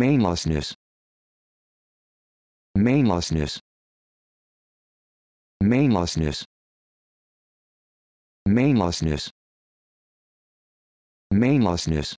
Mainlessness. Mainlessness. Mainlessness. Mainlessness. Mainlessness.